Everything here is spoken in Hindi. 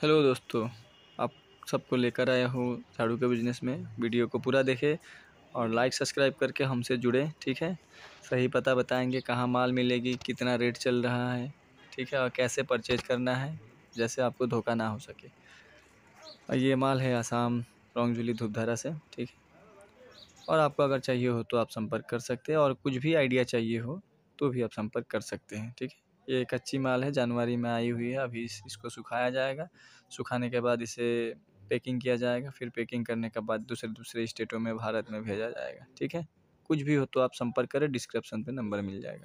हेलो दोस्तों आप सबको लेकर आया हूँ झाड़ू के बिजनेस में वीडियो को पूरा देखें और लाइक सब्सक्राइब करके हमसे जुड़े ठीक है सही पता बताएंगे कहाँ माल मिलेगी कितना रेट चल रहा है ठीक है और कैसे परचेज करना है जैसे आपको धोखा ना हो सके और ये माल है आसाम रोंगजुली धूपधारा से ठीक है और आपको अगर चाहिए हो तो आप संपर्क कर सकते हैं और कुछ भी आइडिया चाहिए हो तो भी आप संपर्क कर सकते हैं ठीक है ये कच्ची माल है जनवरी में आई हुई है अभी इस, इसको सुखाया जाएगा सुखाने के बाद इसे पैकिंग किया जाएगा फिर पैकिंग करने के बाद दूसरे दूसरे स्टेटों में भारत में भेजा जाएगा ठीक है कुछ भी हो तो आप संपर्क करें डिस्क्रिप्शन पे नंबर मिल जाएगा